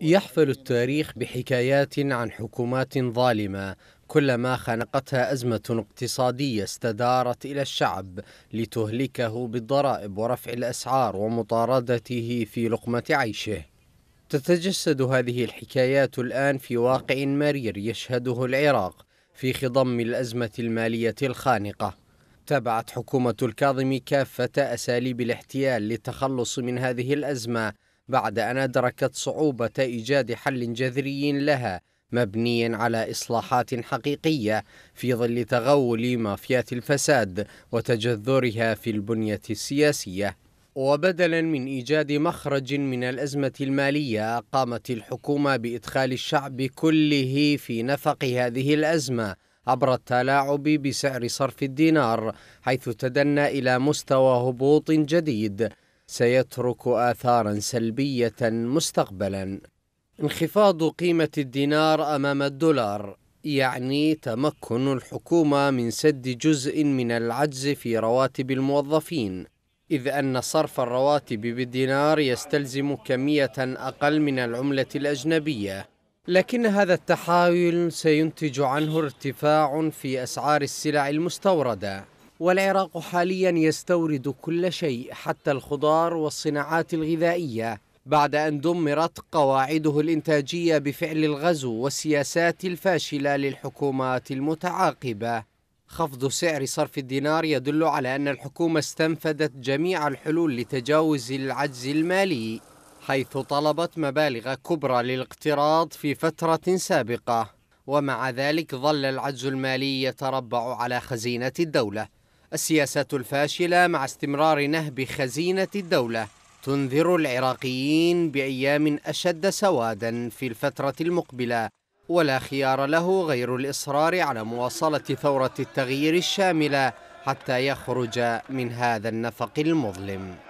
يحفل التاريخ بحكايات عن حكومات ظالمة كلما خنقتها أزمة اقتصادية استدارت إلى الشعب لتهلكه بالضرائب ورفع الأسعار ومطاردته في لقمة عيشه تتجسد هذه الحكايات الآن في واقع مرير يشهده العراق في خضم الأزمة المالية الخانقة تبعت حكومة الكاظم كافة أساليب الاحتيال للتخلص من هذه الأزمة بعد أن أدركت صعوبة إيجاد حل جذري لها مبني على إصلاحات حقيقية في ظل تغول مافيات الفساد وتجذرها في البنية السياسية وبدلا من إيجاد مخرج من الأزمة المالية قامت الحكومة بإدخال الشعب كله في نفق هذه الأزمة عبر التلاعب بسعر صرف الدينار حيث تدنى إلى مستوى هبوط جديد سيترك آثارا سلبية مستقبلا انخفاض قيمة الدينار أمام الدولار يعني تمكن الحكومة من سد جزء من العجز في رواتب الموظفين إذ أن صرف الرواتب بالدينار يستلزم كمية أقل من العملة الأجنبية لكن هذا التحايل سينتج عنه ارتفاع في أسعار السلع المستوردة والعراق حاليا يستورد كل شيء حتى الخضار والصناعات الغذائية بعد أن دمرت قواعده الإنتاجية بفعل الغزو والسياسات الفاشلة للحكومات المتعاقبة خفض سعر صرف الدينار يدل على أن الحكومة استنفذت جميع الحلول لتجاوز العجز المالي حيث طلبت مبالغ كبرى للاقتراض في فترة سابقة ومع ذلك ظل العجز المالي يتربع على خزينة الدولة السياسات الفاشلة مع استمرار نهب خزينة الدولة تنذر العراقيين بأيام أشد سوادا في الفترة المقبلة ولا خيار له غير الإصرار على مواصلة ثورة التغيير الشاملة حتى يخرج من هذا النفق المظلم